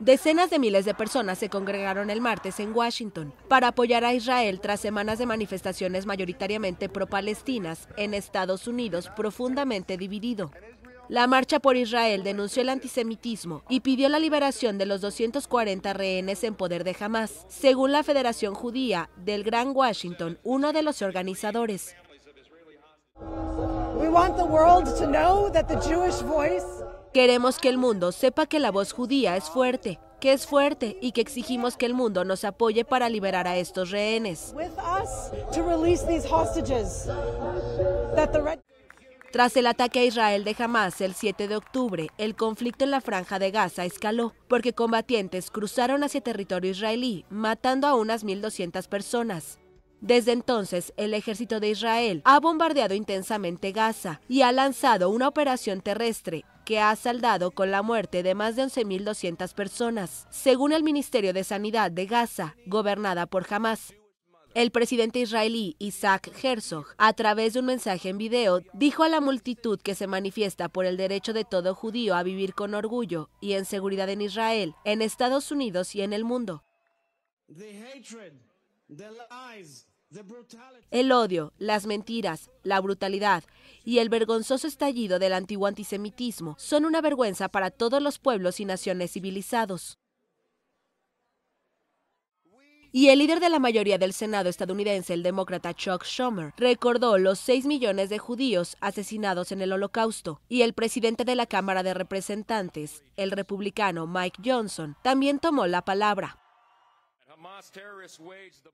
Decenas de miles de personas se congregaron el martes en Washington para apoyar a Israel tras semanas de manifestaciones mayoritariamente pro-palestinas en Estados Unidos profundamente dividido. La marcha por Israel denunció el antisemitismo y pidió la liberación de los 240 rehenes en poder de Hamas, según la Federación Judía del Gran Washington, uno de los organizadores. Queremos que el mundo sepa que la voz judía es fuerte, que es fuerte y que exigimos que el mundo nos apoye para liberar a estos rehenes. Tras el ataque a Israel de Hamas el 7 de octubre, el conflicto en la franja de Gaza escaló porque combatientes cruzaron hacia territorio israelí, matando a unas 1.200 personas. Desde entonces, el ejército de Israel ha bombardeado intensamente Gaza y ha lanzado una operación terrestre que ha saldado con la muerte de más de 11.200 personas, según el Ministerio de Sanidad de Gaza, gobernada por Hamas. El presidente israelí Isaac Herzog, a través de un mensaje en video, dijo a la multitud que se manifiesta por el derecho de todo judío a vivir con orgullo y en seguridad en Israel, en Estados Unidos y en el mundo. El odio, las mentiras, la brutalidad y el vergonzoso estallido del antiguo antisemitismo son una vergüenza para todos los pueblos y naciones civilizados. Y el líder de la mayoría del Senado estadounidense, el demócrata Chuck Schumer, recordó los 6 millones de judíos asesinados en el Holocausto. Y el presidente de la Cámara de Representantes, el republicano Mike Johnson, también tomó la palabra.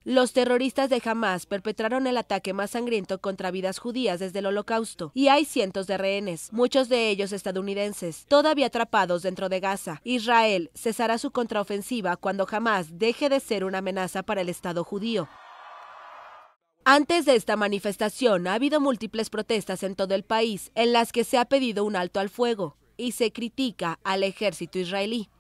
Los terroristas de Hamas perpetraron el ataque más sangriento contra vidas judías desde el Holocausto y hay cientos de rehenes, muchos de ellos estadounidenses, todavía atrapados dentro de Gaza. Israel cesará su contraofensiva cuando Hamas deje de ser una amenaza para el Estado judío. Antes de esta manifestación ha habido múltiples protestas en todo el país en las que se ha pedido un alto al fuego y se critica al ejército israelí.